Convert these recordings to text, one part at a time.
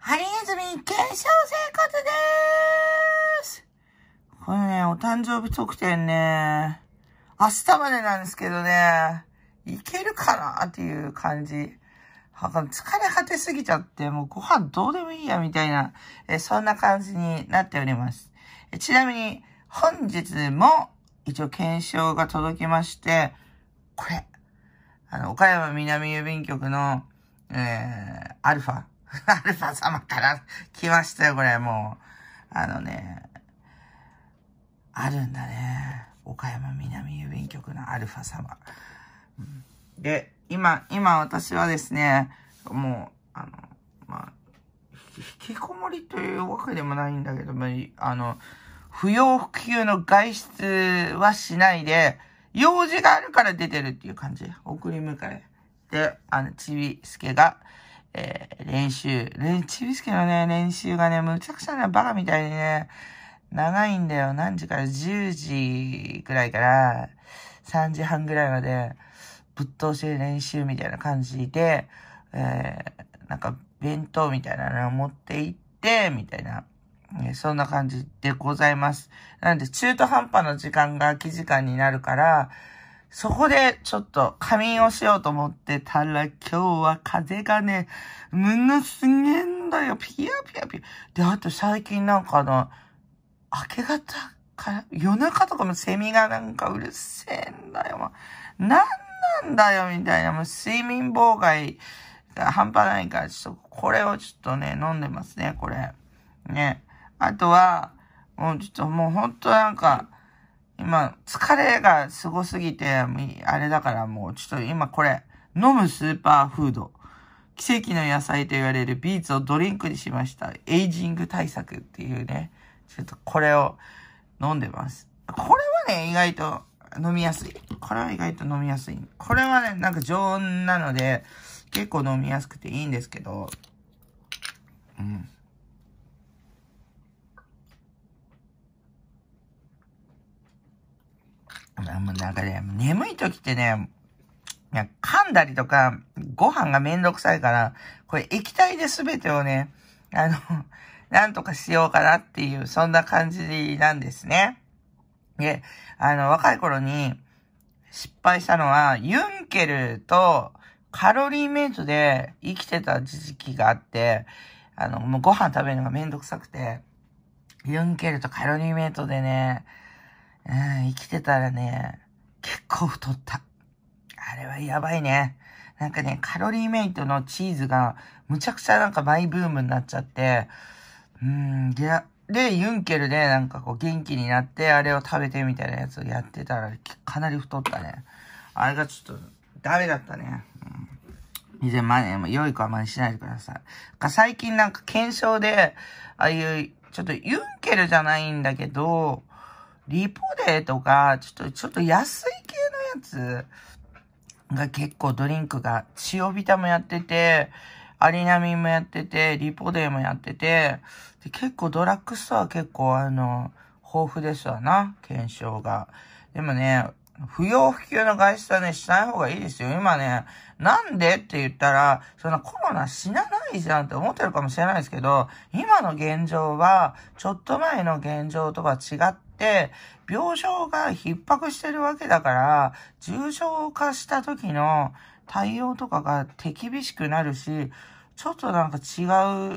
ハリネズミ継承生活でーすこれね、お誕生日特典ね、明日までなんですけどね、いけるかなっていう感じ。疲れ果てすぎちゃって、もうご飯どうでもいいや、みたいな、えそんな感じになっております。えちなみに、本日も、一応検証が届きまして、これ、あの、岡山南郵便局の、えー、アルファアルファ様から来ましたよ、これ、もう。あのね、あるんだね。岡山南郵便局のアルファ様。で、今、今私はですね、もう、あの、まあ、引きこもりというわけでもないんだけども、あの、不要不急の外出はしないで、用事があるから出てるっていう感じ。送り迎え。で、あの、ちびすけが、えー、練習。練、チビスケのね、練習がね、むちゃくちゃな、バカみたいにね、長いんだよ。何時から ?10 時くらいから、3時半ぐらいまで、ぶっ通して練習みたいな感じで、えー、なんか、弁当みたいなのを持って行って、みたいな。えそんな感じでございます。なんで、中途半端な時間が空き時間になるから、そこでちょっと仮眠をしようと思ってたら今日は風がね、ものすげえんだよ。ピヤピヤピヤ。で、あと最近なんかあの、明け方から夜中とかもセミがなんかうるせえんだよ。なんなんだよみたいな。もう睡眠妨害が半端ないから、ちょっとこれをちょっとね、飲んでますね、これ。ね。あとは、もうちょっともうほんとなんか、今、疲れがすごすぎて、あれだからもう、ちょっと今これ、飲むスーパーフード。奇跡の野菜と言われるビーツをドリンクにしました。エイジング対策っていうね。ちょっとこれを飲んでます。これはね、意外と飲みやすい。これは意外と飲みやすい。これはね、なんか常温なので、結構飲みやすくていいんですけど、うん。なんかね、眠い時ってね、噛んだりとか、ご飯がめんどくさいから、これ液体で全てをね、あの、なんとかしようかなっていう、そんな感じなんですね。で、あの、若い頃に失敗したのは、ユンケルとカロリーメイトで生きてた時期があって、あの、もうご飯食べるのがめんどくさくて、ユンケルとカロリーメイトでね、うん、生きてたらね、結構太った。あれはやばいね。なんかね、カロリーメイトのチーズが、むちゃくちゃなんかマイブームになっちゃって、うん、で、で、ユンケルでなんかこう元気になって、あれを食べてみたいなやつをやってたら、かなり太ったね。あれがちょっと、ダメだったね。うん。以前、まね、良い子は真似しないでください。か最近なんか検証で、ああいう、ちょっとユンケルじゃないんだけど、リポデーとか、ちょっと、ちょっと安い系のやつが結構ドリンクが、塩ビタもやってて、アリナミンもやってて、リポデーもやってて、で結構ドラッグストア結構あの、豊富ですわな、検証が。でもね、不要不急の外出はね、しない方がいいですよ。今ね、なんでって言ったら、そのコロナ死なないじゃんって思ってるかもしれないですけど、今の現状は、ちょっと前の現状とは違っ、病床が逼迫してるわけだから、重症化した時の対応とかが手厳しくなるし、ちょっとなんか違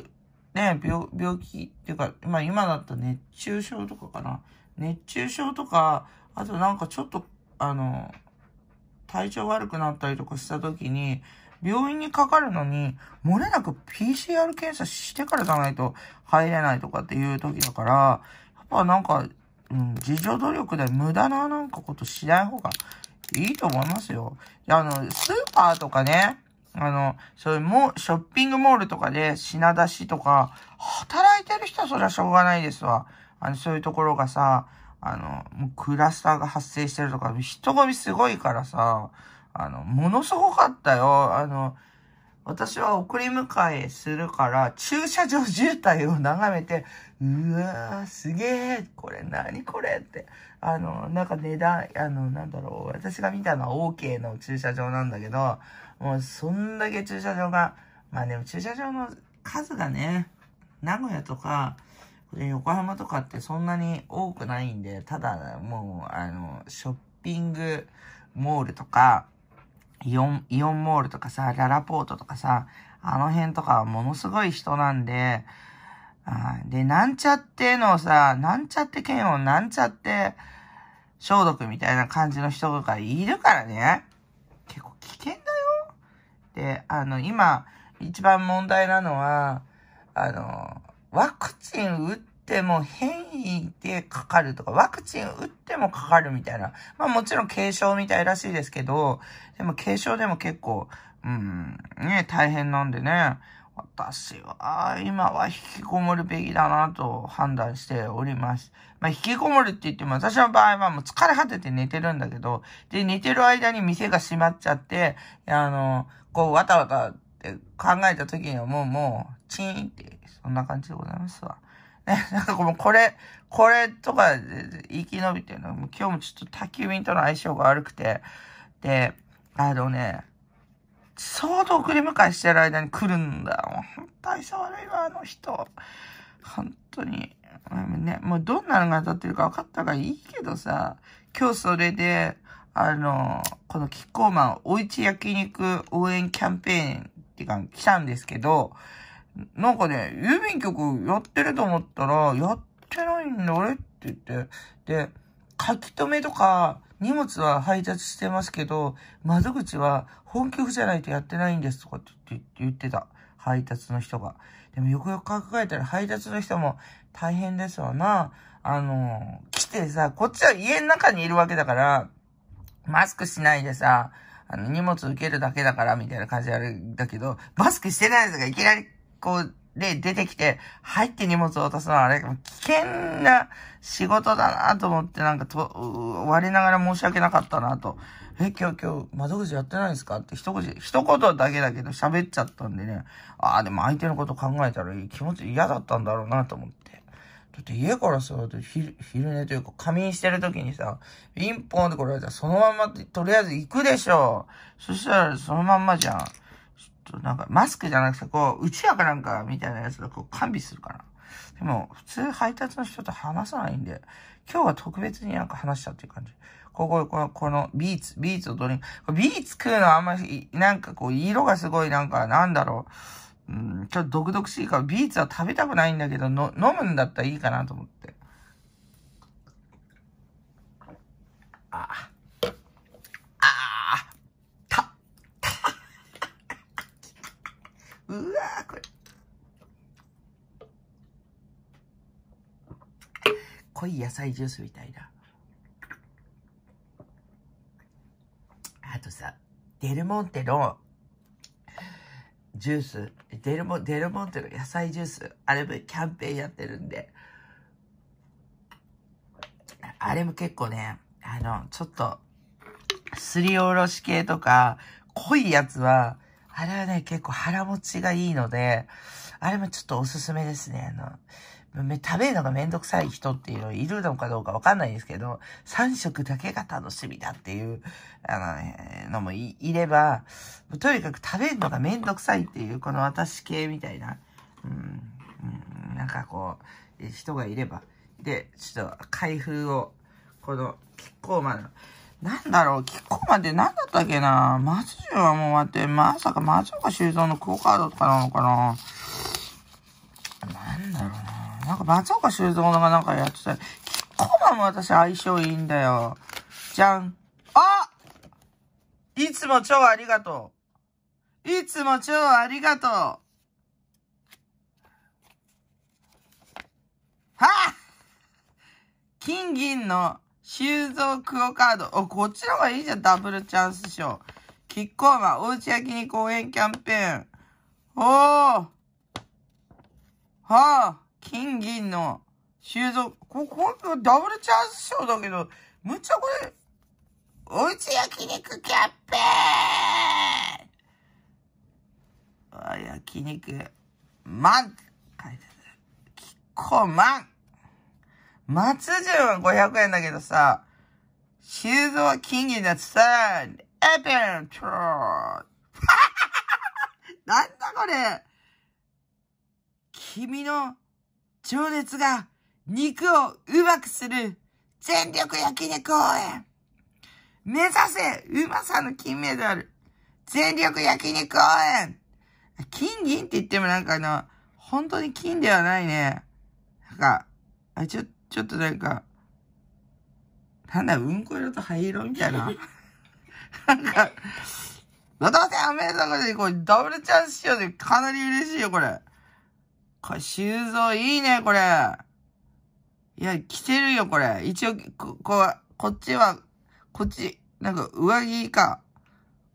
う、ね、病、病気っていうか、まあ今だった熱中症とかかな。熱中症とか、あとなんかちょっと、あの、体調悪くなったりとかした時に、病院にかかるのに、漏れなく PCR 検査してからじゃないと入れないとかっていう時だから、やっぱなんかうん、自助努力で無駄ななんかことしない方がいいと思いますよ。いや、あの、スーパーとかね、あの、そういうも、ショッピングモールとかで品出しとか、働いてる人はそりゃしょうがないですわ。あの、そういうところがさ、あの、もうクラスターが発生してるとか、人混みすごいからさ、あの、ものすごかったよ。あの、私は送り迎えするから、駐車場渋滞を眺めて、うわー、すげえ、これ何これって。あの、なんか値段、あの、なんだろう、私が見たのは OK の駐車場なんだけど、もうそんだけ駐車場が、まあでも駐車場の数がね、名古屋とか、横浜とかってそんなに多くないんで、ただもう、あの、ショッピングモールとか、イオン、イオンモールとかさ、ララポートとかさ、あの辺とかはものすごい人なんで、で、なんちゃってのさ、なんちゃって剣をなんちゃって、消毒みたいな感じの人がいるからね。結構危険だよ。で、あの、今、一番問題なのは、あの、ワクチン打っても変異でかかるとか、ワクチン打ってもかかるみたいな。まあもちろん軽症みたいらしいですけど、でも軽症でも結構、うん、ね、大変なんでね。私は今は引きこもるべきだなと判断しております。まあ、引きこもるって言っても私の場合はもう疲れ果てて寝てるんだけど、で、寝てる間に店が閉まっちゃって、あの、こう、わたわたって考えた時にはもう、もう、チーンって、そんな感じでございますわ。ね、なんかもうこれ、これとか生き延びてるの、今日もちょっと宅急便との相性が悪くて、で、あのね、相当送り迎えしてる間に来るんだよ。本当愛悪いわ、あの人。本当に。ね、もうどんなのが当たってるか分かったからいいけどさ、今日それで、あの、このキッコーマン、おうち焼肉応援キャンペーンっていうか、来たんですけど、なんかね、郵便局やってると思ったら、やってないんだ、あれって言って、で、書き留めとか、荷物は配達してますけど、窓口は本給付じゃないとやってないんですとかって言ってた。配達の人が。でもよくよく考えたら配達の人も大変ですわな。あの、来てさ、こっちは家の中にいるわけだから、マスクしないでさ、あの、荷物受けるだけだから、みたいな感じあるんだけど、マスクしてないやつがいきなり、こう、で、出てきて、入って荷物を渡すのはあれ、危険な仕事だなと思って、なんかと、我ながら申し訳なかったなと。え、今日、今日、窓口やってないんですかって一言、一言だけだけど喋っちゃったんでね。ああ、でも相手のこと考えたら気持ち嫌だったんだろうなと思って。だって家からさ、昼寝というか仮眠してる時にさ、ピンポンって来られたらそのままとりあえず行くでしょ。そしたらそのまんまじゃん。と、なんか、マスクじゃなくて、こう、うちわかなんかみたいなやつで、こう、完備するかな。でも、普通配達の人と話さないんで、今日は特別になんか話したっていう感じ。ここ、この、このビーツ、ビーツをドリンク。ビーツ食うのはあんまり、なんかこう、色がすごいなんか、なんだろう。うん、ちょっと毒々しいから、ビーツは食べたくないんだけど、の、飲むんだったらいいかなと思って。ああ。うわー、これ。濃い野菜ジュースみたいな。あとさ、デルモンテのジュース、デルモデルモンテの野菜ジュース、あれもキャンペーンやってるんで、あれも結構ね、あの、ちょっと、すりおろし系とか、濃いやつは、あれはね、結構腹持ちがいいので、あれもちょっとおすすめですね。あの、食べるのがめんどくさい人っていうのいるのかどうかわかんないですけど、3食だけが楽しみだっていう、あの、ね、のもいれば、とにかく食べるのがめんどくさいっていう、この私系みたいな、うん、なんかこう、人がいれば。で、ちょっと開封を、この、結構まなんだろう、キッコーマンって何だったっけな松潤はもう待って、まさか松岡修造のクオカードとかなのかななんだろうななんか松岡修造のがなんかやってた。キッコーマンも私相性いいんだよ。じゃん。あいつも超ありがとう。いつも超ありがとう。はあ金銀の収蔵クオカード。お、こっちの方がいいじゃん、ダブルチャンス賞。キッコーマン、おうち焼肉応援キャンペーン。おーはあ金銀の収蔵。こ、こ、ダブルチャンス賞だけど、むっちゃこれ、おうち焼肉キャンペーンあ、焼肉、マン書いてある。キッコーマン松潤は500円だけどさ、修造は金銀だってさ、エペントーなんだこれ君の情熱が肉をうまくする全力焼肉応援目指せうまさの金メダル全力焼肉応援金銀って言ってもなんかあの、本当に金ではないね。なんか、あ、ちょっと、ちょっとなんか、なんだ、うんこ色と灰色みたいな。なんか、のどせアメリカでこれダブルチャンスしようでかなり嬉しいよ、これ。これ、修造いいね、これ。いや、着てるよ、これ。一応、こ、こ、こっちは、こっち、なんか上着か。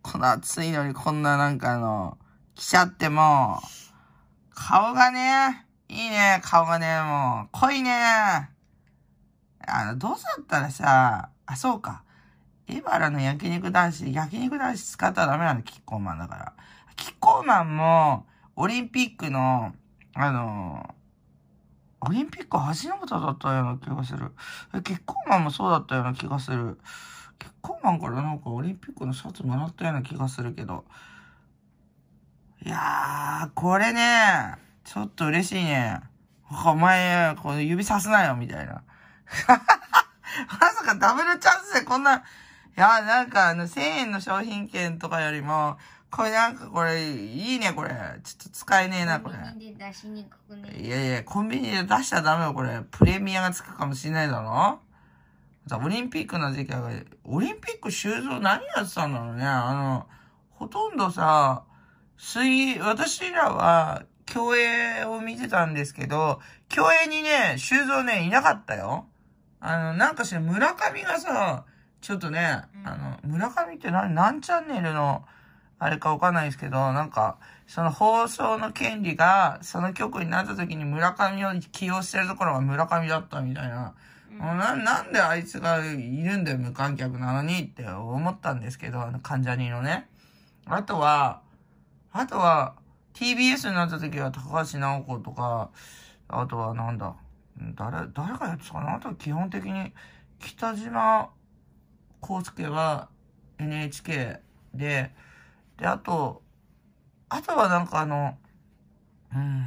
この暑いのにこんななんかあの、着ちゃっても顔がね、いいね、顔がね、もう、濃いね。あの、どうせだったらさ、あ、そうか。エバラの焼肉男子、焼肉男子使ったらダメなの、キッコーマンだから。キッコーマンも、オリンピックの、あの、オリンピック初めてだったような気がする。キッコーマンもそうだったような気がする。キッコーマンからなんかオリンピックのシャツもらったような気がするけど。いやー、これね、ちょっと嬉しいね。お前、この指さすなよ、みたいな。まさかダブルチャンスでこんな、いや、なんかあの、1000円の商品券とかよりも、これなんかこれ、いいね、これ。ちょっと使えねえな、これ。コンビニで出しにくくね。いやいや、コンビニで出しちゃダメよ、これ。プレミアがつくかもしれないだろオリンピックの時期は、オリンピック修造何やってたんだろうね。あの、ほとんどさ、水私らは、競泳を見てたんですけど、競泳にね、修造ね、いなかったよ。あの、なんかしら、村上がさ、ちょっとね、うん、あの、村上って何、何チャンネルの、あれかわかんないですけど、なんか、その放送の権利が、その曲になった時に村上を起用してるところが村上だったみたいな。うん、ななんであいつがいるんだよ、無観客なのにって思ったんですけど、あの、関ジャニのね。あとは、あとは、TBS になった時は高橋直子とか、あとはなんだ、誰、誰がやってたかなあとは基本的に、北島康介は NHK で、で、あと、あとはなんかあの、うん、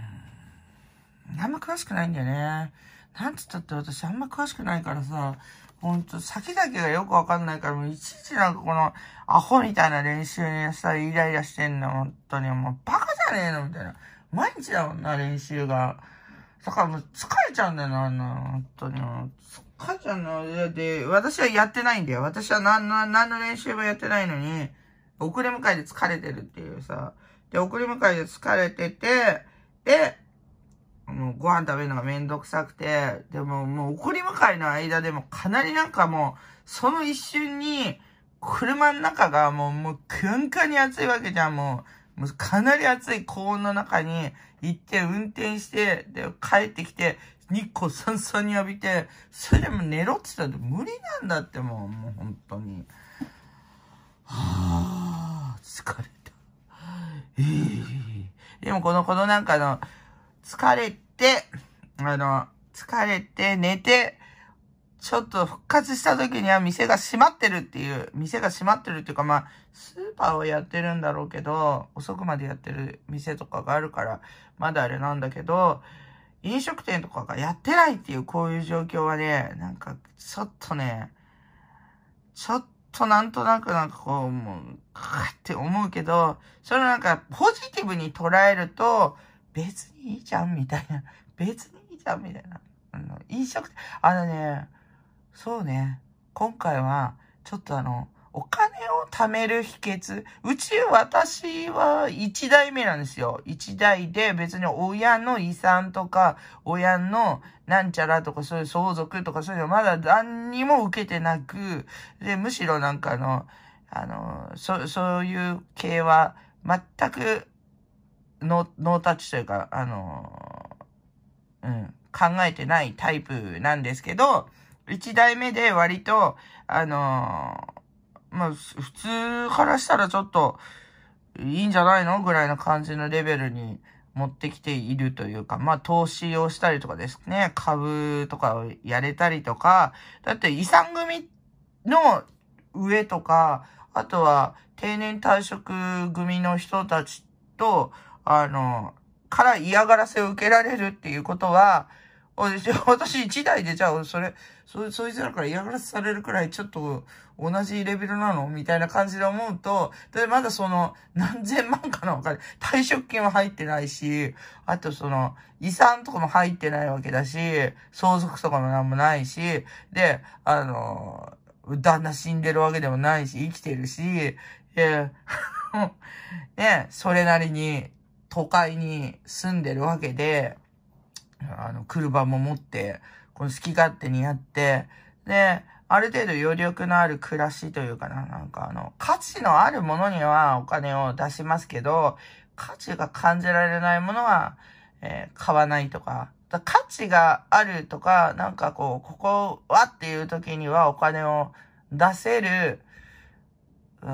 あんま詳しくないんだよね。なんつったって私あんま詳しくないからさ、ほんと、先々がよくわかんないから、もういちいちなんかこの、アホみたいな練習にしたらイライラしてんの、本当に。もうバカじゃねえのみたいな。毎日だもんな、練習が。だからもう疲れちゃうんだよな、あの、本当に。疲れちゃうんで、私はやってないんだよ。私は何の、何の練習もやってないのに、送り迎えで疲れてるっていうさ。で、送り迎えで疲れてて、で、もうご飯食べるのがめんどくさくて、でももう送り迎えの間でもかなりなんかもう、その一瞬に、車の中がもう、もう、くんかに暑いわけじゃん、もう。かなり暑い高温の中に行って運転して、で、帰ってきて、日光さんさんに浴びて、それでも寝ろって言ったら無理なんだってもう、もう本当に。はぁ、疲れた。ええー、でもこの、このなんかの、疲れて、あの、疲れて、寝て、ちょっと復活した時には店が閉まってるっていう、店が閉まってるっていうかまあ、スーパーをやってるんだろうけど、遅くまでやってる店とかがあるから、まだあれなんだけど、飲食店とかがやってないっていうこういう状況はね、なんかちょっとね、ちょっとなんとなくなんかこう、もう、かって思うけど、それなんかポジティブに捉えると、別にいいじゃんみたいな、別にいいじゃんみたいな。あの飲食店、あのね、そうね。今回は、ちょっとあの、お金を貯める秘訣。うち、私は一代目なんですよ。一代で別に親の遺産とか、親のなんちゃらとかそういう相続とかそういうのまだ何にも受けてなく、で、むしろなんかあの、あの、そ、そういう系は全くノータッチというか、あの、うん、考えてないタイプなんですけど、一代目で割と、あのー、まあ、普通からしたらちょっと、いいんじゃないのぐらいの感じのレベルに持ってきているというか、まあ、投資をしたりとかですね、株とかをやれたりとか、だって遺産組の上とか、あとは定年退職組の人たちと、あの、から嫌がらせを受けられるっていうことは、私一台でじゃあ、それ、そ、そいつらから嫌がらせされるくらいちょっと同じレベルなのみたいな感じで思うと、で、まだその何千万かのお金、退職金は入ってないし、あとその遺産とかも入ってないわけだし、相続とかもなんもないし、で、あの、旦那死んでるわけでもないし、生きてるし、え ね、それなりに都会に住んでるわけで、あの、車も持って、この好き勝手にやって、で、ある程度余力のある暮らしというかな、なんかあの、価値のあるものにはお金を出しますけど、価値が感じられないものは、えー、買わないとか、か価値があるとか、なんかこう、ここはっていう時にはお金を出せる、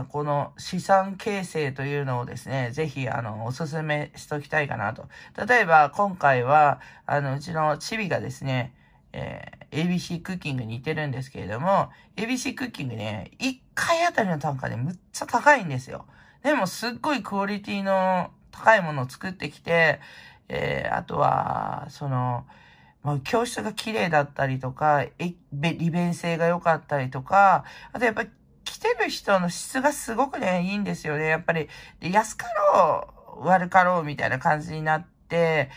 この資産形成というのをですね、ぜひ、あの、おすすめしときたいかなと。例えば、今回は、あの、うちのチビがですね、えー、ABC クッキングに似てるんですけれども、ABC クッキングね、1回あたりの単価でむっちゃ高いんですよ。でもすっごいクオリティの高いものを作ってきて、えー、あとは、その、まあ、教室が綺麗だったりとか、え、利便性が良かったりとか、あとやっぱり来てる人の質がすごくね、いいんですよね。やっぱり、安かろう、悪かろうみたいな感じになって、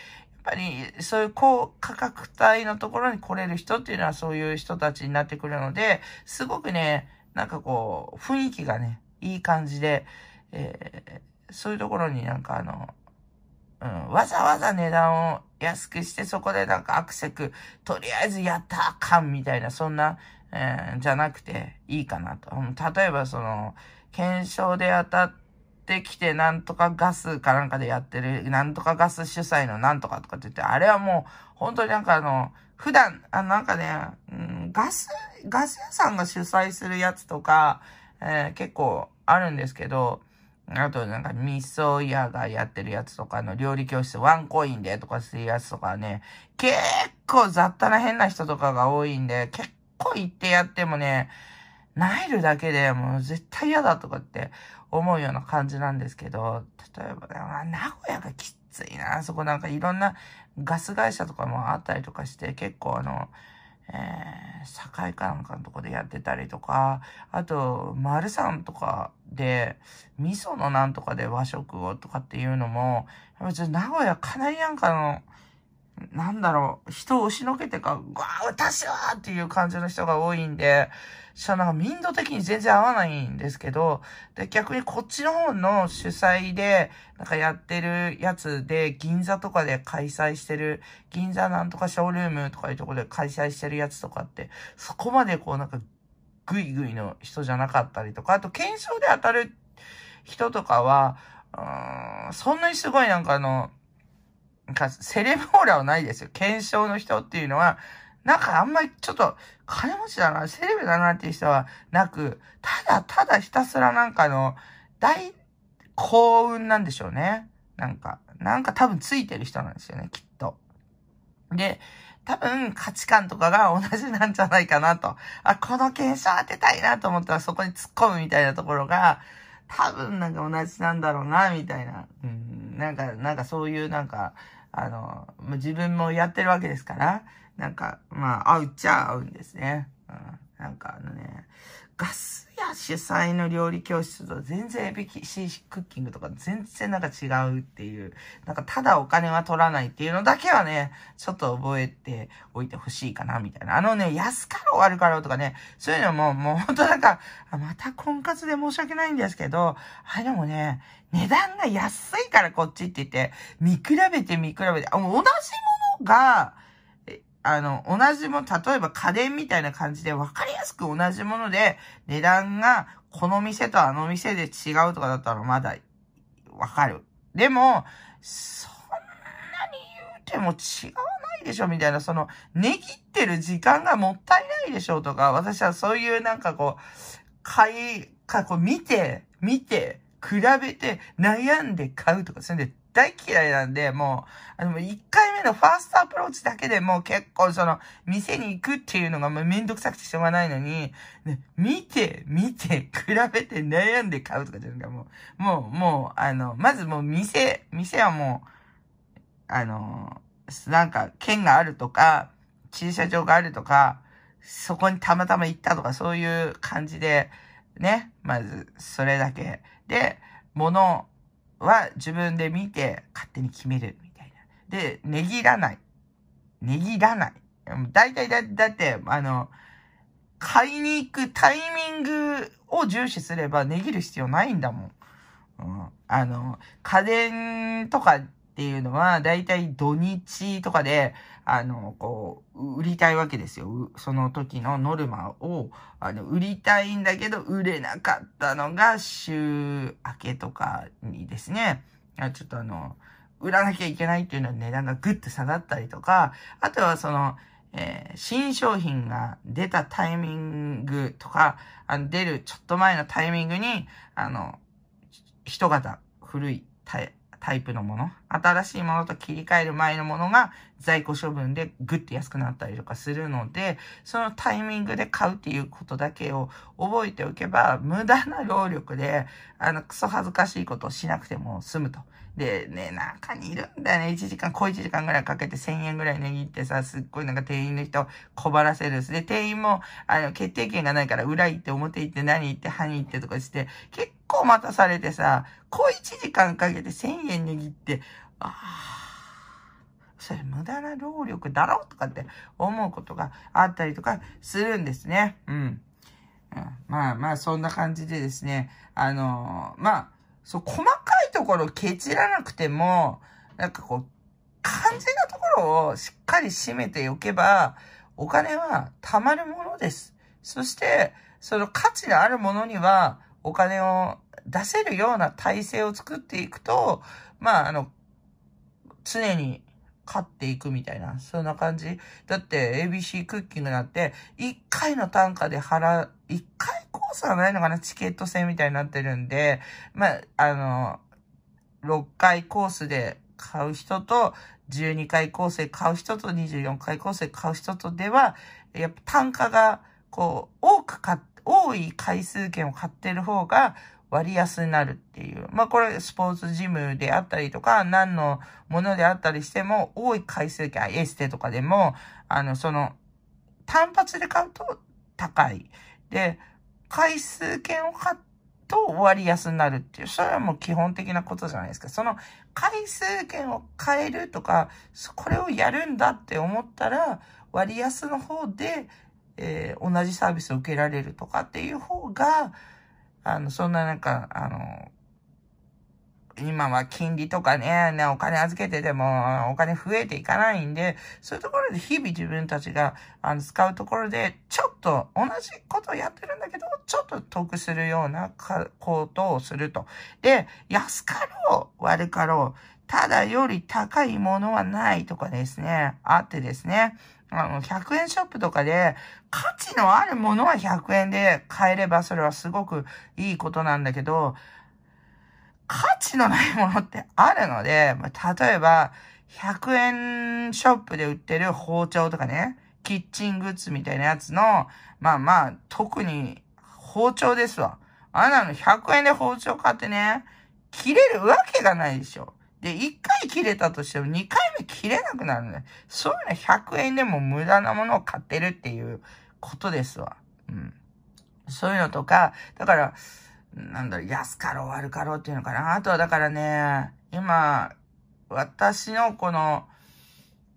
ぱりそういう高価格帯のところに来れる人っていうのはそういう人たちになってくるので、すごくね、なんかこう、雰囲気がね、いい感じで、えー、そういうところになんかあの、うん、わざわざ値段を安くして、そこでなんかアクセク、とりあえずやったあかんみたいな、そんな、えー、じゃなくていいかなと。例えばその、検証で当たっってきて、なんとかガスかなんかでやってる、なんとかガス主催のなんとかとかって言って、あれはもう、本当になんかあの、普段、あなんかね、うん、ガス、ガス屋さんが主催するやつとか、えー、結構あるんですけど、あとなんか、味噌屋がやってるやつとかの料理教室ワンコインでとかするやつとかね、結構雑多な変な人とかが多いんで、結構行ってやってもね、ナイルだけでもう絶対嫌だとかって思うような感じなんですけど、例えばね、名古屋がきついな。そこなんかいろんなガス会社とかもあったりとかして、結構あの、えー、境かなんかのとこでやってたりとか、あと、丸さんとかで、味噌のなんとかで和食をとかっていうのも、やっぱちょっと名古屋かなりなんかの、なんだろう、人を押しのけてか、わあ、私はっていう感じの人が多いんで、そなんか民度的に全然合わないんですけど、で、逆にこっちの方の主催で、なんかやってるやつで、銀座とかで開催してる、銀座なんとかショールームとかいうとこで開催してるやつとかって、そこまでこうなんか、グイグイの人じゃなかったりとか、あと検証で当たる人とかは、うん、そんなにすごいなんかあの、か、セレブオーラはないですよ。検証の人っていうのは、なんかあんまりちょっと、金持ちだな、セレブだなっていう人はなく、ただただひたすらなんかの、大幸運なんでしょうね。なんか、なんか多分ついてる人なんですよね、きっと。で、多分価値観とかが同じなんじゃないかなと。あ、この検証当てたいなと思ったらそこに突っ込むみたいなところが、多分なんか同じなんだろうな、みたいな。うん、なんか、なんかそういうなんか、あの、自分もやってるわけですから、なんか、まあ、合うっちゃ合うんですね。うん。なんかあのね、ガスや主催の料理教室と全然エビキシークッキングとか全然なんか違うっていう、なんかただお金は取らないっていうのだけはね、ちょっと覚えておいてほしいかなみたいな。あのね、安かろう悪かろうとかね、そういうのももうほんとなんか、また婚活で申し訳ないんですけど、あ、でもね、値段が安いからこっちって言って、見比べて見比べて、あ、同じものが、あの、同じも、例えば家電みたいな感じで分かりやすく同じもので値段がこの店とあの店で違うとかだったらまだ分かる。でも、そんなに言うても違わないでしょみたいな、その、値切ってる時間がもったいないでしょとか、私はそういうなんかこう、買い、か、こう見て、見て、比べて、悩んで買うとか、それで大嫌いなんで、もう、あの、1回目のファーストアプローチだけでもう結構その、店に行くっていうのがもうめんどくさくてしょうがないのに、ね、見て、見て、比べて悩んで買うとかじゃなくて、もう、もう、もう、あの、まずもう店、店はもう、あの、なんか、県があるとか、駐車場があるとか、そこにたまたま行ったとか、そういう感じで、ね、まず、それだけ。で、物、は自分で見て勝手に決めるみたいな。で、ねぎらない。ねぎらない。大体だ、だって、あの、買いに行くタイミングを重視すれば値切る必要ないんだもん。うん、あの、家電とかっていうのは、だいたい土日とかで、あの、こう、売りたいわけですよ。その時のノルマを、あの、売りたいんだけど、売れなかったのが、週明けとかにですね、ちょっとあの、売らなきゃいけないっていうのは値段がぐっと下がったりとか、あとはその、えー、新商品が出たタイミングとか、あの出るちょっと前のタイミングに、あの、一型古いタイプのもの、新しいものと切り替える前のものが在庫処分でグッて安くなったりとかするので、そのタイミングで買うっていうことだけを覚えておけば、無駄な労力で、あの、クソ恥ずかしいことをしなくても済むと。で、ね、中にいるんだよね。1時間、小1時間ぐらいかけて1000円ぐらい値切ってさ、すっごいなんか店員の人困らせるし、で、店員も、あの、決定権がないから裏行って表行って何行って歯に行ってとかして、結構待たされてさ、小1時間かけて1000円値切って、ああ、それ無駄な労力だろとかって思うことがあったりとかするんですね。うん。まあまあ、そんな感じでですね、あのー、まあ、そう、細かいところをケチらなくても、なんかこう、肝心なところをしっかり締めておけば、お金は貯まるものです。そして、その価値のあるものには、お金を出せるような体制を作っていくと、まあ、あの、常に勝っていくみたいな、そんな感じ。だって ABC クッキングなんて、1回の単価で払う、1回コースはないのかなチケット制みたいになってるんで、まあ、あの、6回コースで買う人と、12回構成買う人と24回構成買う人とでは、やっぱ単価が、こう、多く買っ、多い回数券を買ってる方が、割安になるっていう。まあこれスポーツジムであったりとか、何のものであったりしても、多い回数券、エステとかでも、あの、その、単発で買うと高い。で、回数券を買と割安になるっていう、それはもう基本的なことじゃないですか。その回数券を変えるとか、これをやるんだって思ったら、割安の方で、えー、同じサービスを受けられるとかっていう方が、あの、そんななんか、あの、今は金利とかね、ね、お金預けてても、お金増えていかないんで、そういうところで日々自分たちが、あの、使うところで、ちょっと同じことをやってるんだけど、ちょっと得するようなことをすると。で、安かろう、悪かろう、ただより高いものはないとかですね、あってですね、あの、100円ショップとかで、価値のあるものは100円で買えれば、それはすごくいいことなんだけど、価値のないものってあるので、例えば、100円ショップで売ってる包丁とかね、キッチングッズみたいなやつの、まあまあ、特に包丁ですわ。あんなの100円で包丁買ってね、切れるわけがないでしょ。で、一回切れたとしても二回目切れなくなるね。そういうの100円でも無駄なものを買ってるっていうことですわ。うん。そういうのとか、だから、なんだろう、安かろう悪かろうっていうのかな。あとはだからね、今、私のこの、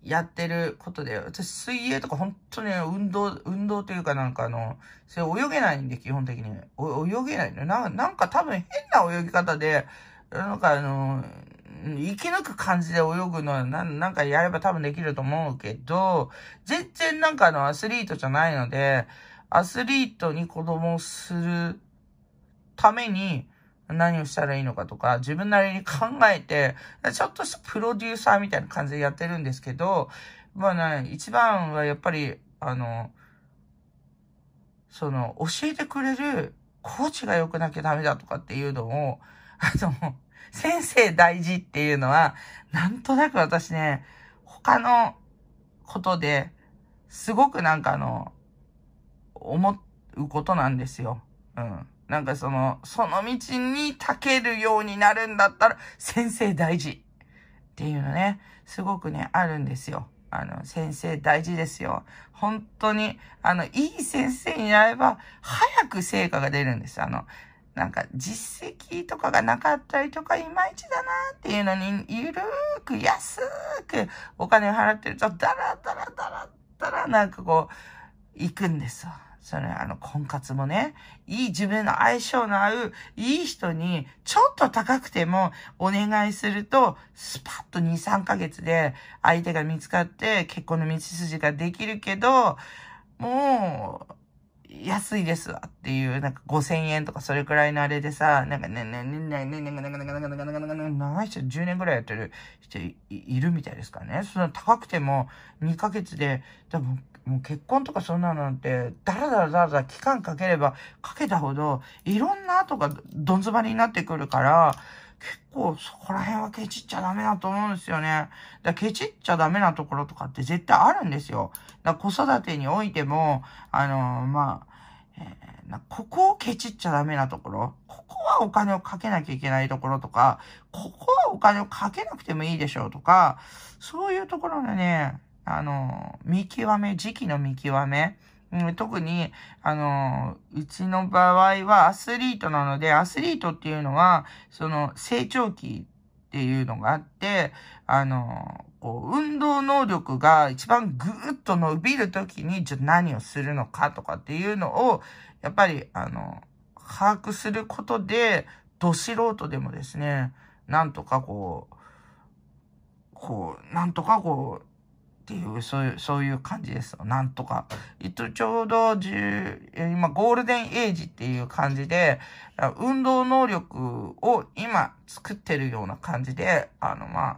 やってることで、私水泳とか本当に運動、運動というかなんかあの、それ泳げないんで基本的に。泳げないの。なんか多分変な泳ぎ方で、なんかあの、生き抜く感じで泳ぐのはな、なんかやれば多分できると思うけど、全然なんかあのアスリートじゃないので、アスリートに子供をするために何をしたらいいのかとか、自分なりに考えて、ちょっとしたプロデューサーみたいな感じでやってるんですけど、まあね、一番はやっぱり、あの、その、教えてくれるコーチが良くなきゃダメだとかっていうのを、あの、先生大事っていうのは、なんとなく私ね、他のことで、すごくなんかあの、思うことなんですよ。うん。なんかその、その道にたけるようになるんだったら、先生大事っていうのね、すごくね、あるんですよ。あの、先生大事ですよ。本当に、あの、いい先生になれば、早く成果が出るんです。あの、なんか実績とかがなかったりとか、いまいちだなっていうのに、ゆるーく安ーくお金を払ってると、だらだらだらだらなんかこう、行くんですわ。それ、あの、婚活もね、いい自分の相性の合う、いい人に、ちょっと高くてもお願いすると、スパッと2、3ヶ月で相手が見つかって、結婚の道筋ができるけど、もう、安いですわっていう、なんか5000円とかそれくらいのあれでさ、なんかね、ね、ね、ね、ね、ね、ね、ね、ね、ね、ね、ね、ね、ね、ね、ね、ね、長い人10年くらいやってる人いるみたいですからね。その高くても2ヶ月で、多分もう結婚とかそんなのって、だらだらだらだら期間かければかけたほど、いろんな跡がどん詰まりになってくるから、結構そこら辺はケチっちゃダメだと思うんですよね。だケチっちゃダメなところとかって絶対あるんですよ。だ子育てにおいても、あのー、まあ、えー、なここをケチっちゃダメなところ、ここはお金をかけなきゃいけないところとか、ここはお金をかけなくてもいいでしょうとか、そういうところのね、あのー、見極め、時期の見極め、うん、特に、あの、うちの場合はアスリートなので、アスリートっていうのは、その成長期っていうのがあって、あの、こう、運動能力が一番ぐーっと伸びるときに、じゃ何をするのかとかっていうのを、やっぱり、あの、把握することで、ど素人でもですね、なんとかこう、こう、なんとかこう、っていう、そういう、そういう感じです。なんとか。えっと、ちょうど1今、ゴールデンエイジっていう感じで、運動能力を今作ってるような感じで、あの、まあ、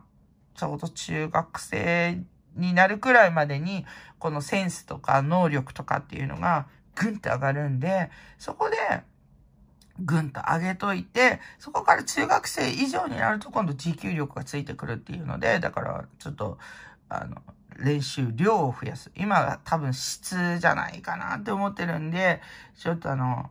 ちょうど中学生になるくらいまでに、このセンスとか能力とかっていうのが、ぐんって上がるんで、そこで、ぐんと上げといて、そこから中学生以上になると今度持久力がついてくるっていうので、だから、ちょっと、あの、練習量を増やす。今は多分質じゃないかなって思ってるんで、ちょっとあの、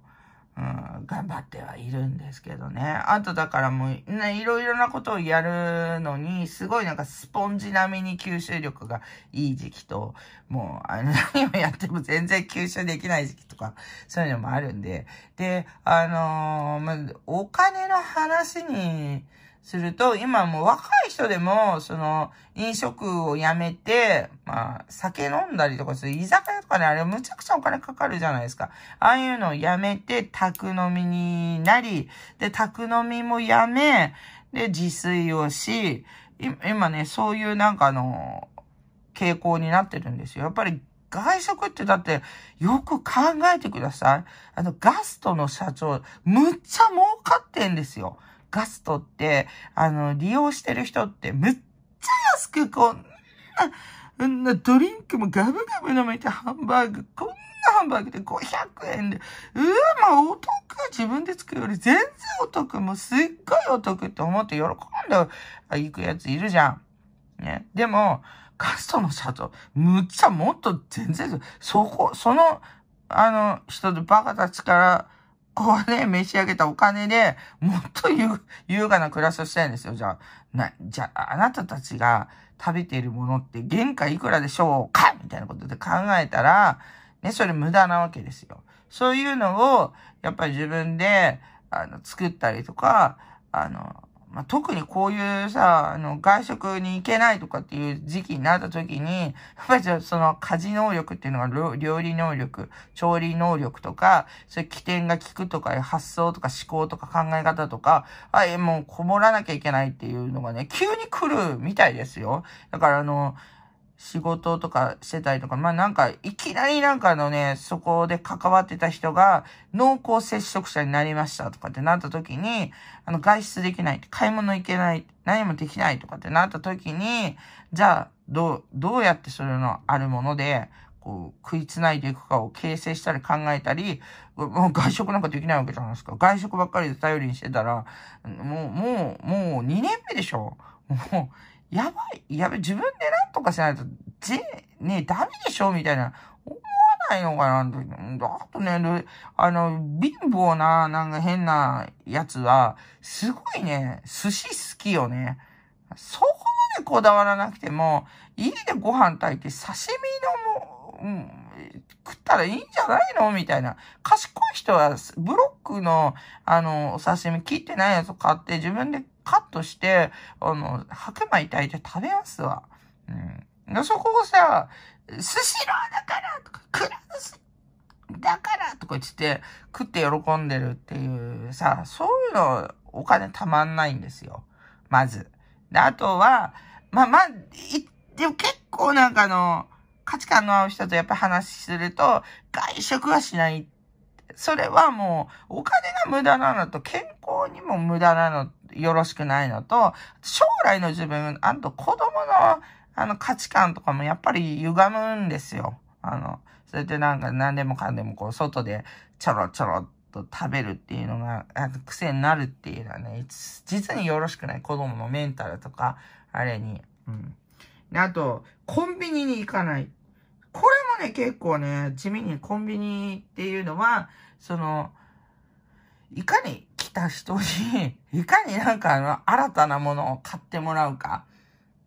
うん、頑張ってはいるんですけどね。あとだからもう、ね、いろいろなことをやるのに、すごいなんかスポンジ並みに吸収力がいい時期と、もう、あの、何をやっても全然吸収できない時期とか、そういうのもあるんで。で、あのー、まお金の話に、すると、今もう若い人でも、その、飲食をやめて、まあ、酒飲んだりとかする、居酒屋とかね、あれむちゃくちゃお金かかるじゃないですか。ああいうのをやめて、宅飲みになり、で、宅飲みもやめ、で、自炊をし、今ね、そういうなんかあの、傾向になってるんですよ。やっぱり外食ってだってよく考えてください。あのガストの社長、むっちゃ儲かってんですよ。ガストって、あの、利用してる人ってむっちゃ安くこんな、こんなドリンクもガブガブ飲めてハンバーグ、こんなハンバーグで500円で、うわ、まあお得、自分で作るより全然お得、もうすっごいお得って思って喜んで行くやついるじゃん。ね。でも、ガストの社長、むっちゃもっと全然、そこ、その、あの、人でバカたちから、こうね、召し上げたお金で、もっと優雅な暮らしをしたいんですよ。じゃあ、な、じゃあ、あなたたちが食べているものって原価いくらでしょうかみたいなことで考えたら、ね、それ無駄なわけですよ。そういうのを、やっぱり自分で、あの、作ったりとか、あの、まあ、特にこういうさ、あの、外食に行けないとかっていう時期になった時に、やっぱりその家事能力っていうのが料理能力、調理能力とか、そういう起点が効くとか、発想とか思考とか考え方とか、あ、え、もうこもらなきゃいけないっていうのがね、急に来るみたいですよ。だからあの、仕事とかしてたりとか、まあなんか、いきなりなんかのね、そこで関わってた人が、濃厚接触者になりましたとかってなった時に、あの、外出できない、買い物行けない、何もできないとかってなった時に、じゃあ、どう、どうやってそれのあるもので、こう、食いつないでいくかを形成したり考えたり、もう外食なんかできないわけじゃないですか。外食ばっかりで頼りにしてたら、もう、もう、もう2年目でしょもう、やばい、やばい、自分で何とかしないと、ぜ、ねえ、ダメでしょみたいな、思わないのかなあとね、あの、貧乏な、なんか変なやつは、すごいね、寿司好きよね。そこまでこだわらなくても、家でご飯炊いて刺身のも、うん、食ったらいいんじゃないのみたいな。賢い人は、ブロックの、あの、お刺身切ってないやつを買って自分でカットして、あの、白米炊いて食べますわ。うん。そこをさ、スシローだからとか、クラス。だからとか言って、食って喜んでるっていうさ、そういうのお金たまんないんですよ。まず。で、あとは、まあまあ、でも結構なんかあの、価値観の合う人とやっぱ話すると、外食はしないそれはもう、お金が無駄なのと、健康にも無駄なの、よろしくないのと、将来の自分、あと子供の、あの、価値観とかもやっぱり歪むんですよ。あの、それでなんか何でもかんでもこう、外でちょろちょろっと食べるっていうのが、あの癖になるっていうのはね、実によろしくない。子供のメンタルとか、あれに。うん。で、あと、コンビニに行かない。これもね、結構ね、地味にコンビニっていうのは、その、いかに来た人に、いかになんかあの、新たなものを買ってもらうか。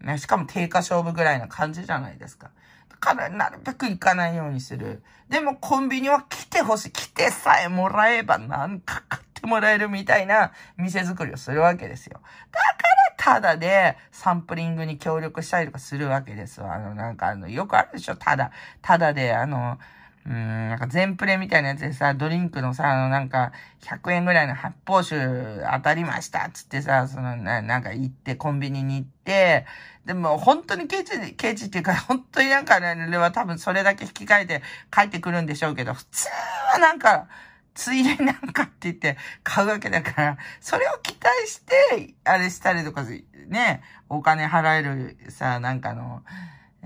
ね、しかも定価勝負ぐらいな感じじゃないですか。だからなるべく行かないようにする。でもコンビニは来てほしい。来てさえもらえばなんか買ってもらえるみたいな店作りをするわけですよ。だからただでサンプリングに協力したりとかするわけですわ。あの、なんかあの、よくあるでしょただ、ただであの、うん、なんか全プレみたいなやつでさ、ドリンクのさ、あのなんか、100円ぐらいの発泡酒当たりましたっつってさ、そのな、なんか行って、コンビニに行って、でも本当にケチ、ケチっていうか、本当になんかね、俺は多分それだけ引き換えて帰ってくるんでしょうけど、普通はなんか、ついでなんかって言って買うわけだから、それを期待して、あれしたりとか、ね、お金払えるさ、なんかの、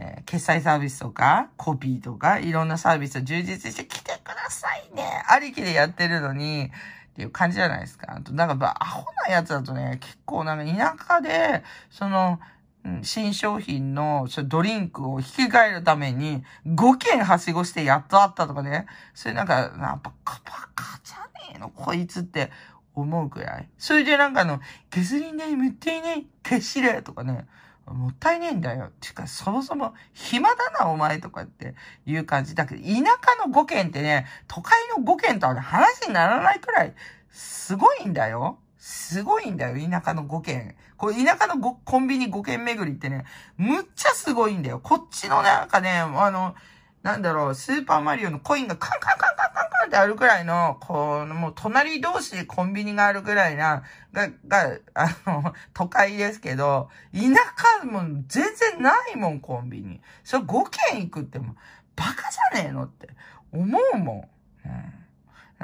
えー、決済サービスとか、コピーとか、いろんなサービスを充実して来てくださいねありきでやってるのに、っていう感じじゃないですか。あと、なんか、アホなやつだとね、結構なんか田舎で、その、新商品のドリンクを引き換えるために5件はしごしてやっとあったとかね。それなんか、やっぱカバカじゃねえの、こいつって思うくらい。それでなんかあの、削りない、塗っていない、消しれとかね。もったいねえんだよ。っていうか、そもそも暇だな、お前とかっていう感じ。だけど、田舎の5軒ってね、都会の5軒とは話にならないくらい、すごいんだよ。すごいんだよ、田舎の5軒。これ田舎のコンビニ5軒巡りってね、むっちゃすごいんだよ。こっちのなんかね、あの、なんだろう、スーパーマリオのコインがカンカンカンカンカンカンってあるくらいの、このもう隣同士でコンビニがあるくらいな、が、が、あの、都会ですけど、田舎も全然ないもん、コンビニ。それ5軒行くっても、バカじゃねえのって思うもん。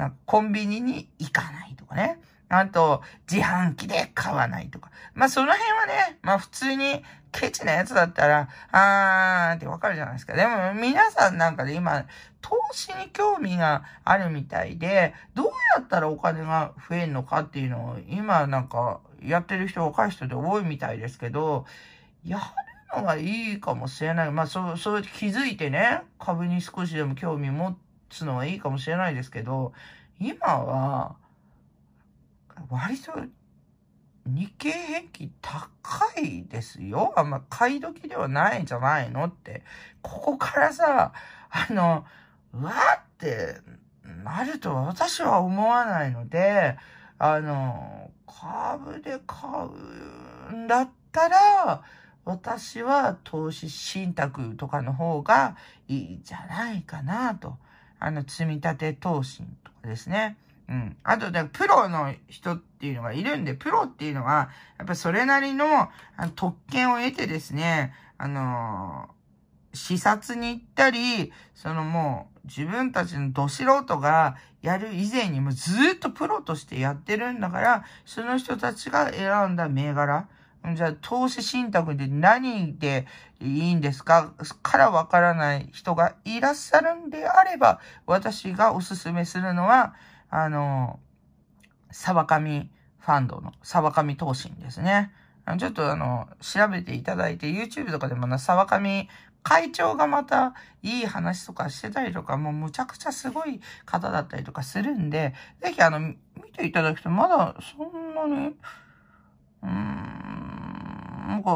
うん、んコンビニに行かないとかね。あと、自販機で買わないとか。まあ、その辺はね、まあ、普通にケチなやつだったら、あーってわかるじゃないですか。でも皆さんなんかで今、投資に興味があるみたいで、どうやったらお金が増えるのかっていうのを今なんかやってる人、若い人で多いみたいですけど、やるのがいいかもしれない。まあそう、そうやって気づいてね、株に少しでも興味持つのはいいかもしれないですけど、今は、割と日経平均高いですよ。あんま買い時ではないんじゃないのって。ここからさ、あの、うわってなると私は思わないので、あの、株で買うんだったら、私は投資信託とかの方がいいんじゃないかなと。あの、積み立て投資とかですね。うん。あと、でプロの人っていうのがいるんで、プロっていうのは、やっぱそれなりの特権を得てですね、あのー、視察に行ったり、そのもう、自分たちのど素人がやる以前にもずっとプロとしてやってるんだから、その人たちが選んだ銘柄、じゃあ、投資信託で何でいいんですかからわからない人がいらっしゃるんであれば、私がおすすめするのは、あの、サバカミファンドの、サバカミ投信ですね。ちょっとあの、調べていただいて、YouTube とかでもな、沢上会長がまたいい話とかしてたりとか、もうむちゃくちゃすごい方だったりとかするんで、ぜひあの、見ていただくと、まだそんなに、うーん、なんか、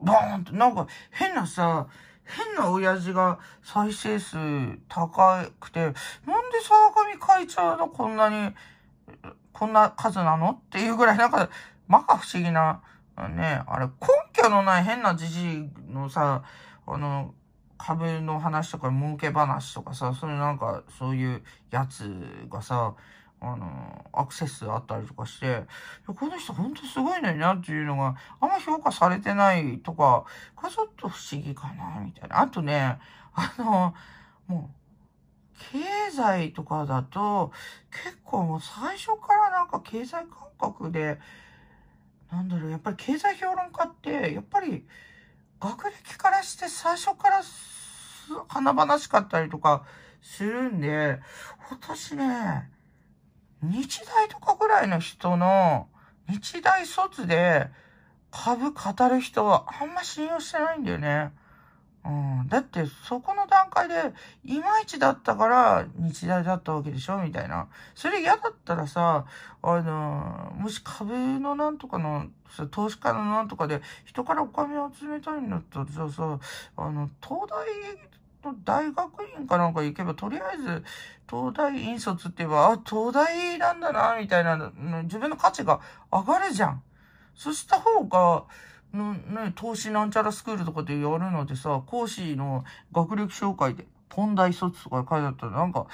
バーンと、なんか変なさ、変な親父が再生数高くて、で沢上会長のこんなに、こんな数なのっていうぐらい、なんか、まか不思議な、ね、あれ、根拠のない変なじじいのさ、あの、株の話とか、儲け話とかさ、そういうなんか、そういうやつがさ、あの、アクセスあったりとかして、この人ほんとすごいのになっていうのが、あんま評価されてないとか、これちょっと不思議かな、みたいな。あとね、あの、もう、経済とかだと、結構もう最初からなんか経済感覚で、なんだろう、やっぱり経済評論家って、やっぱり学歴からして最初から華々しかったりとかするんで、私ね、日大とかぐらいの人の、日大卒で株語る人はあんま信用してないんだよね。うん、だって、そこの段階で、いまいちだったから、日大だったわけでしょみたいな。それ嫌だったらさ、あの、もし株のなんとかの、投資家のなんとかで、人からお金集めたいんだったら、じゃあさ、あの、東大の大学院かなんか行けば、とりあえず、東大院卒って言えば、あ、東大なんだな、みたいな、自分の価値が上がるじゃん。そした方が、のね、投資なんちゃらスクールとかでやるのでさ、講師の学歴紹介で、本大卒とか書いてあったら、なんか、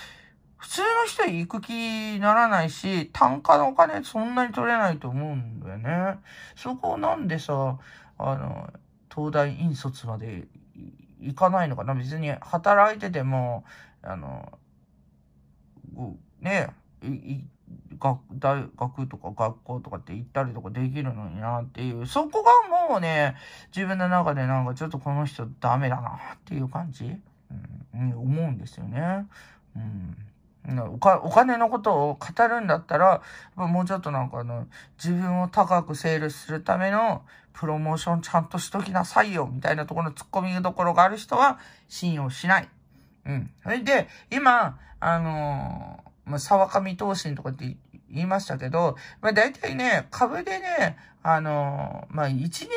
普通の人は行く気にならないし、単価のお金そんなに取れないと思うんだよね。そこをなんでさ、あの、東大院卒まで行かないのかな別に働いてても、あの、ね、行学大学とか学校とかって行ったりとかできるのになっていう、そこがもうね、自分の中でなんかちょっとこの人ダメだなっていう感じ、うん、に思うんですよね。うんお金のことを語るんだったら、もうちょっとなんかあの、自分を高くセールするためのプロモーションちゃんとしときなさいよ、みたいなところの突っ込みどころがある人は信用しない。うん。それで、今、あのー、まあ、沢上投信とかって言いましたけど、まあ大体ね、株でね、あの、まあ1年、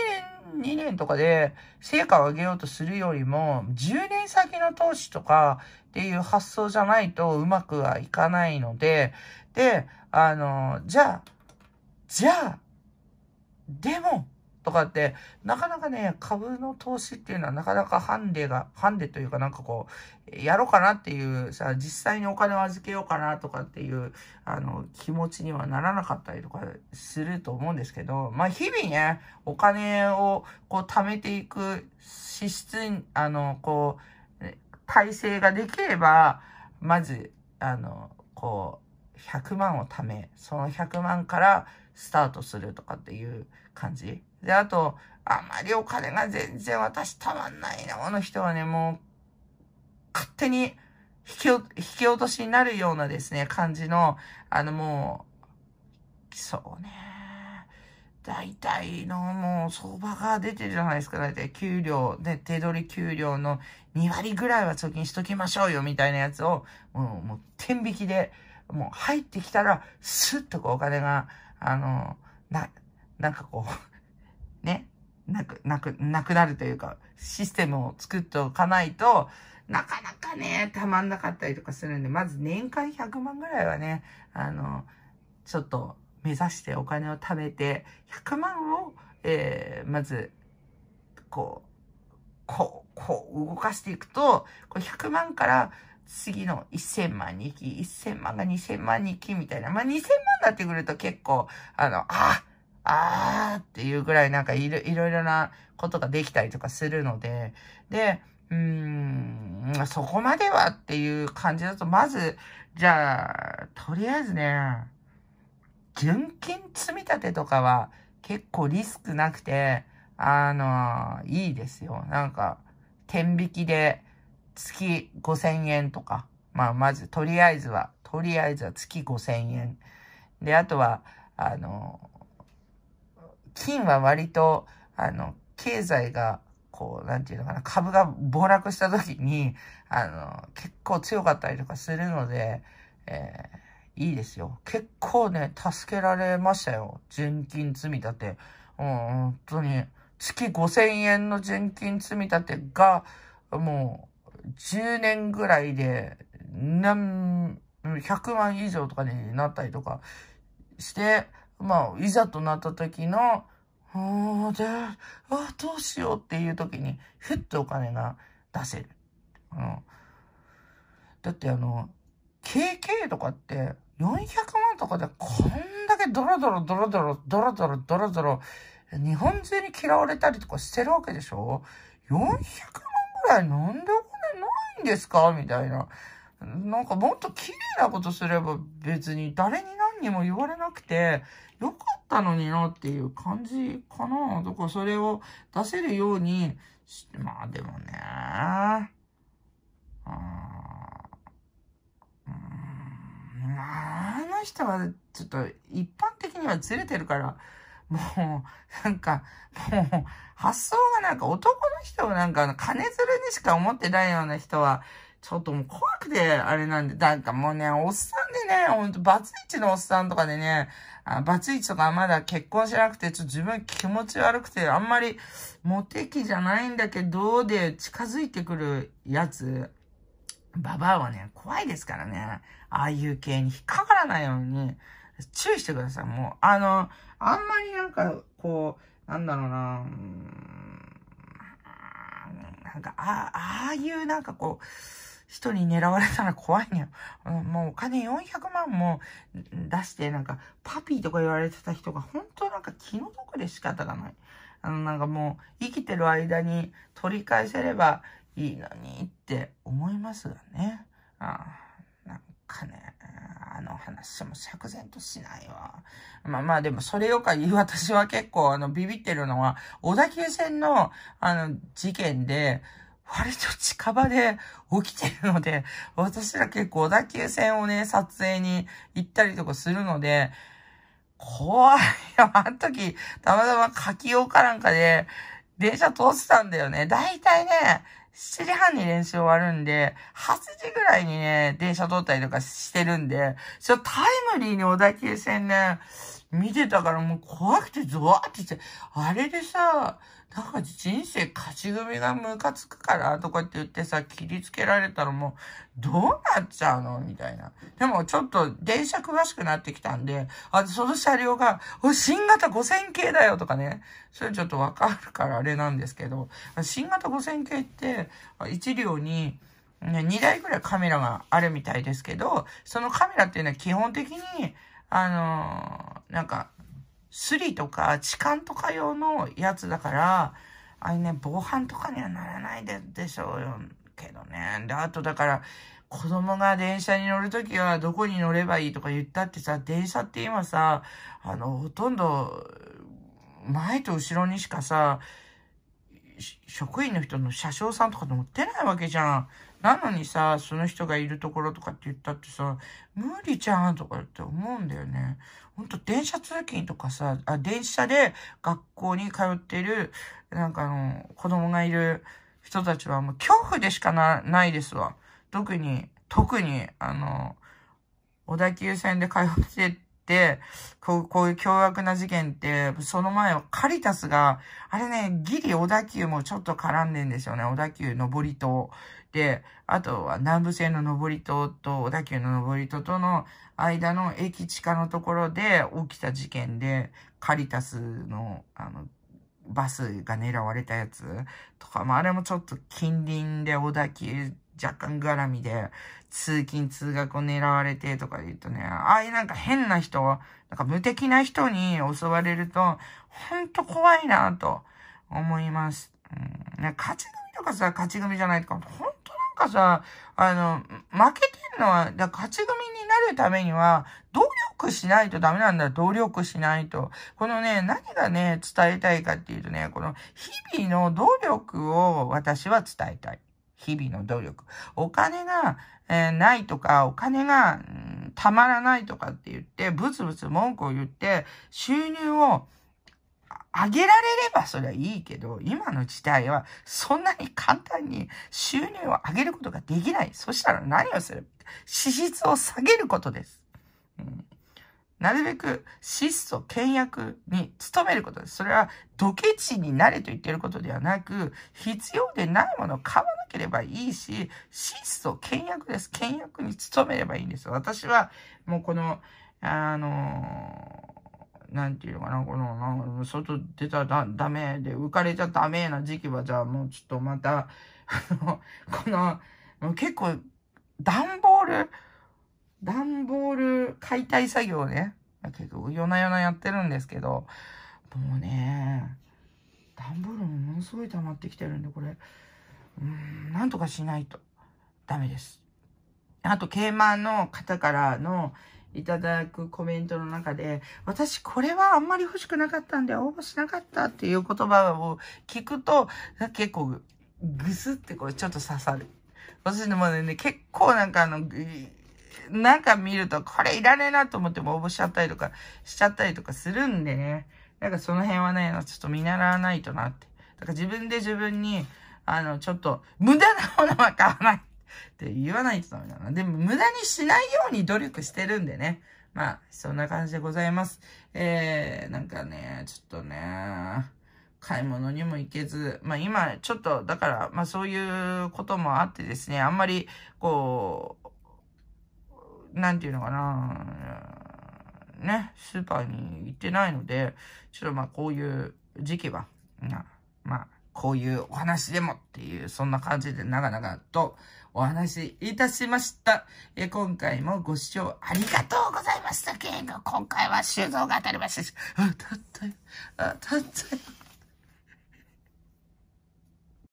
2年とかで成果を上げようとするよりも、10年先の投資とかっていう発想じゃないとうまくはいかないので、で、あの、じゃあ、じゃあ、でも、とかって、なかなかね、株の投資っていうのはなかなかハンデが、ハンデというかなんかこう、やろうかなっていう、さ、実際にお金を預けようかなとかっていう、あの、気持ちにはならなかったりとかすると思うんですけど、まあ日々ね、お金をこう貯めていく資質、あの、こう、体制ができれば、まず、あの、こう、100万を貯め、その100万からスタートするとかっていう感じ。で、あと、あまりお金が全然私たまんないな、この人はね、もう、勝手に引き引き落としになるようなですね、感じの、あのもう、そうね。大体のもう相場が出てるじゃないですか。大体給料、で、手取り給料の2割ぐらいは貯金しときましょうよみたいなやつを、もう、もう、天引きで、もう入ってきたら、スッとこうお金が、あの、な、なんかこう、ね、なく、なく、なくなるというか、システムを作っておかないと、なかなかね、たまんなかったりとかするんで、まず年間100万ぐらいはね、あの、ちょっと目指してお金を貯めて、100万を、えー、まず、こう、こう、こう動かしていくと、こう100万から次の1000万に行き、1000万が2000万に行きみたいな。まあ、2000万になってくると結構、あの、ああ、あーっていうぐらいなんかいろいろなことができたりとかするので、で、うーん、そこまではっていう感じだと、まず、じゃあ、とりあえずね、純金積み立てとかは結構リスクなくて、あの、いいですよ。なんか、天引きで月5000円とか。まあ、まず、とりあえずは、とりあえずは月5000円。で、あとは、あの、金は割と、あの、経済が、こう、なんていうのかな、株が暴落した時に、あの、結構強かったりとかするので、えー、いいですよ。結構ね、助けられましたよ。純金積み立て。うん、本当に、月5000円の純金積み立てが、もう、10年ぐらいで、何、100万以上とかになったりとかして、まあ、いざとなった時の、あで、あどうしようっていう時に、ふっとお金が出せる。うん、だってあの、KK とかって、400万とかでこんだけドロドロドロドロドロドロドロドロ日本中に嫌われたりとかしてるわけでしょ ?400 万ぐらいなんでお金ないんですかみたいな。なんかもっと綺麗なことすれば別に誰になにも言われなくて、よかったのになっていう感じかな。だからそれを出せるように、まあでもね、あまあ、あの人はちょっと一般的にはずれてるから、もう、なんか、もう、発想がなんか男の人をなんか金づるにしか思ってないような人は、ちょっともう怖くて、あれなんで、なんかもうね、おっさんでね、ほんと、バツイチのおっさんとかでね、あバツイチとかまだ結婚してなくて、ちょっと自分気持ち悪くて、あんまりモテ期じゃないんだけど、で、近づいてくるやつ、ババアはね、怖いですからね、ああいう系に引っかからないように、注意してください。もう、あの、あんまりなんか、こう、なんだろうな、うんなんか、ああ、ああいうなんかこう、人に狙われたら怖いの、ね、よ、もうお金400万も出して、なんか、パピーとか言われてた人が、本当なんか気の毒で仕方がない。あの、なんかもう、生きてる間に取り返せればいいのにって思いますがね。ああ、なんかね。あの話も釈然としないわ。まあまあでもそれよかい私は結構あのビビってるのは、小田急線のあの事件で、割と近場で起きてるので、私ら結構小田急線をね、撮影に行ったりとかするので、怖いよ。あの時、たまたま柿用かなんかで、電車通ってたんだよね。だいたいね、7時半に練習終わるんで、8時ぐらいにね、電車通ったりとかしてるんで、ちょ、タイムリーに小田急線ね、見てたからもう怖くてゾワってして、あれでさ、だから人生勝ち組がムカつくからとかって言ってさ、切りつけられたらもう、どうなっちゃうのみたいな。でもちょっと電車詳しくなってきたんで、あ、その車両が、お新型5000系だよとかね。それちょっとわかるからあれなんですけど、新型5000系って、1両に、ね、2台ぐらいカメラがあるみたいですけど、そのカメラっていうのは基本的に、あのー、なんか、スリとか痴漢とか用のやつだから、あれね、防犯とかにはならないででしょうよ。けどね。で、あとだから、子供が電車に乗るときはどこに乗ればいいとか言ったってさ、電車って今さ、あの、ほとんど、前と後ろにしかさ、職員の人の車掌さんとか乗ってないわけじゃん。なのにさ、その人がいるところとかって言ったってさ、無理じゃんとかって思うんだよね。ほんと電車通勤とかさ、あ、電車で学校に通ってる、なんかあの、子供がいる人たちはもう恐怖でしかな、ないですわ。特に、特に、あの、小田急線で通ってて、こう、こういう凶悪な事件って、その前はカリタスが、あれね、ギリ小田急もちょっと絡んでんですよね。小田急上りと、て、あとは南武線の上り戸と小田急の上り戸との間の駅地下のところで起きた事件で、カリタスの、あの、バスが狙われたやつとか、まあ、あれもちょっと近隣で小田急若干絡みで、通勤通学を狙われてとか言うとね、ああいうなんか変な人、なんか無敵な人に襲われると、ほんと怖いなと思います。うん、ね、勝ち組とかさ、勝ち組じゃないとか、ほんかさ、あの、負けてんのは、だ勝ち組になるためには、努力しないとダメなんだ。努力しないと。このね、何がね、伝えたいかっていうとね、この日々の努力を私は伝えたい。日々の努力。お金が、えー、ないとか、お金が、うん、たまらないとかって言って、ブツブツ文句を言って、収入を、あげられればそれはいいけど、今の時代はそんなに簡単に収入を上げることができない。そしたら何をする支出を下げることです。うん、なるべく質素倹約に努めることです。それはドケチになれと言ってることではなく、必要でないものを買わなければいいし、質素倹約です。倹約に努めればいいんです。私はもうこの、あのーなんていうのかな、この、外出たらダメで、浮かれちゃダメな時期は、じゃあもうちょっとまた、あの、この、結構、段ボール、段ボール解体作業ね、結構夜な夜なやってるんですけど、もうね、段ボールもものすごい溜まってきてるんで、これ、うん、なんとかしないとダメです。あと、マンの方からの、いただくコメントの中で、私これはあんまり欲しくなかったんで応募しなかったっていう言葉を聞くと、結構ぐすってこうちょっと刺さる。私のもね、結構なんかあの、なんか見るとこれいらねえなと思っても応募しちゃったりとかしちゃったりとかするんでね。なんかその辺はね、ちょっと見習わないとなって。だから自分で自分に、あの、ちょっと、無駄なものは買わない。って言わないとダメだな。でも、無駄にしないように努力してるんでね。まあ、そんな感じでございます。えー、なんかね、ちょっとね、買い物にも行けず、まあ今、ちょっと、だから、まあそういうこともあってですね、あんまり、こう、なんていうのかな、ね、スーパーに行ってないので、ちょっとまあこういう時期は、まあ、こういうお話でもっていう、そんな感じで長々とお話いたしました。え今回もご視聴ありがとうございました。けム。今回は修造が当たりましたし、当たったよ、当たったよ。